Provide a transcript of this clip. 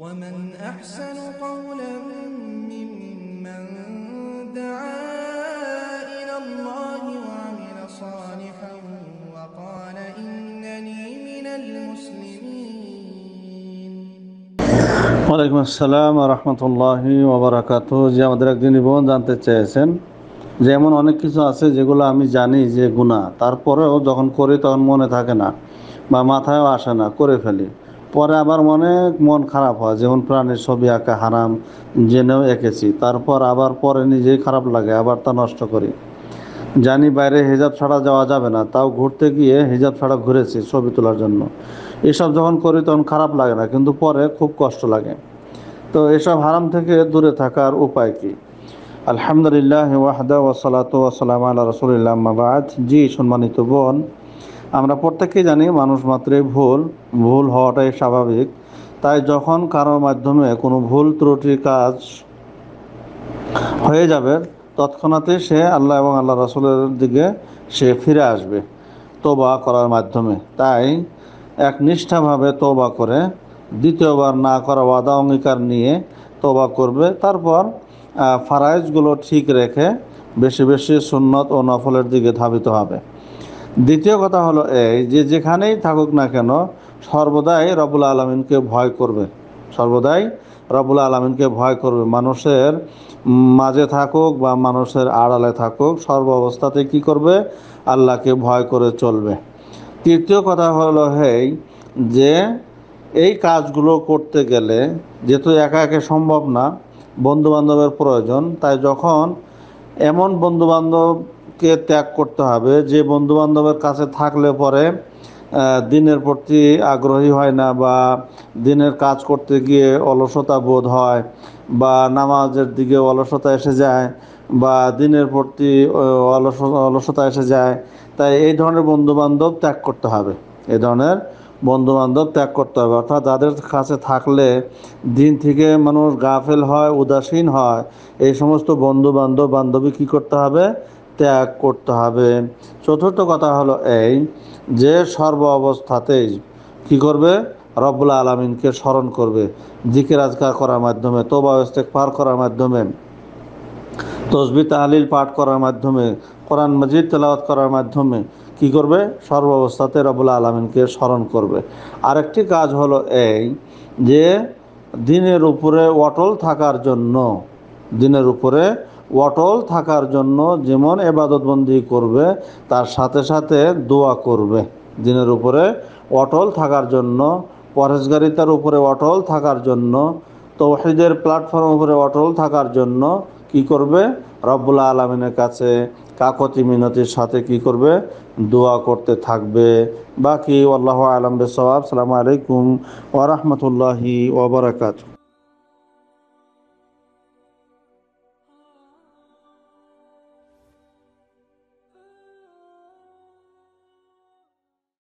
ومن أحسن قولا ممن دعا إلى الله وعمل صالحا وقال إنني من المسلمين ওয়ালাইকুম আসসালাম রহমতুল্লাহি ওবরাকাত যে আমাদের একজন নিবন্ধ জানতে চেয়েছেন যে এমন অনেক কিছু আছে যেগুলো আমি জানি যে গুণা তারপরেও যখন করি তখন মনে থাকে না বা মাথায়ও আসে না করে ফেলি পরে আবার অনেক মন খারাপ হয় যেমন প্রাণের ছবি আঁকা হারাম জেনেও এঁকেছি তারপর আবার পরে নিজেই খারাপ লাগে আবার তা নষ্ট করি জানি বাইরে হিজাব ছাড়া যাওয়া যাবে না তাও ঘুরতে গিয়ে হিজাব ছাড়া ঘুরেছি ছবি তোলার জন্য এসব যখন করি তখন খারাপ লাগে না কিন্তু পরে খুব কষ্ট লাগে তো এসব হারাম থেকে দূরে থাকার উপায় কি আলহামদুলিল্লাহ ওয়াহদা ওয়াসালাত ওয়াসালাম আল্লাহ রসুলিল্লাহ মাবাদ জি সম্মানিত বোন আমরা প্রত্যেকেই জানি মানুষ মাত্রে ভুল ভুল হওয়াটাই স্বাভাবিক তাই যখন কারো মাধ্যমে কোনো ভুল ত্রুটির কাজ হয়ে যাবে তৎক্ষণাতে সে আল্লাহ এবং আল্লাহ রসুলের দিকে সে ফিরে আসবে তোবা করার মাধ্যমে তাই এক নিষ্ঠাভাবে তোবা করে দ্বিতীয়বার না করা ওয়াদা অঙ্গীকার নিয়ে তোবা করবে তারপর ফারাইজগুলো ঠিক রেখে বেশি বেশি সুন্নত ও নফলের দিকে ধাবিত হবে দ্বিতীয় কথা হলো এই যে যেখানেই থাকুক না কেন সর্বদাই রবুল আলমিনকে ভয় করবে সর্বদাই রবুল আলমিনকে ভয় করবে মানুষের মাঝে থাকুক বা মানুষের আড়ালে থাকুক সর্ব অবস্থাতে কী করবে আল্লাহকে ভয় করে চলবে তৃতীয় কথা হলো এই যে এই কাজগুলো করতে গেলে যেহেতু একা একে সম্ভব না বন্ধুবান্ধবের প্রয়োজন তাই যখন এমন বন্ধুবান্ধব কে ত্যাগ করতে হবে যে বন্ধু বান্ধবের কাছে থাকলে পরে দিনের প্রতি আগ্রহী হয় না বা দিনের কাজ করতে গিয়ে অলসতা বোধ হয় বা নামাজের দিকে অলসতা এসে যায় বা দিনের প্রতি অলস অলসতা এসে যায় তাই এই ধরনের বন্ধুবান্ধব ত্যাগ করতে হবে এই ধরনের বন্ধুবান্ধব ত্যাগ করতে হবে অর্থাৎ তাদের কাছে থাকলে দিন থেকে মানুষ গাফেল হয় উদাসীন হয় এই সমস্ত বন্ধুবান্ধব বান্ধবী কী করতে হবে ত্যাগ করতে হবে চতুর্থ কথা হলো এই যে সর্ব অবস্থাতেই কী করবে রব্বুল আলমিনকে স্মরণ করবে জিকির আজকার করার মাধ্যমে তোবা ওস্তেক পার করার মাধ্যমে তসবি তাহলিল পাঠ করার মাধ্যমে কোরআন মজিদ তেলাওয়াত করার মাধ্যমে কি করবে সর্ব অবস্থাতে রবুল্লা আলমিনকে স্মরণ করবে আরেকটি কাজ হলো এই যে দিনের উপরে অটল থাকার জন্য দিনের উপরে অটল থাকার জন্য যেমন এবাদতবন্দি করবে তার সাথে সাথে দোয়া করবে দিনের উপরে অটল থাকার জন্য পরেশগারিতার উপরে অটল থাকার জন্য তৌহিদের প্ল্যাটফর্ম উপরে অটল থাকার জন্য কি করবে রব্বুল্লা আলমিনের কাছে কাকতি মিনতির সাথে কি করবে দোয়া করতে থাকবে বাকি আল্লাহ আলম বেসবাব সালামু আলাইকুম ওরহমতুল্লাহি ওবরাকাতু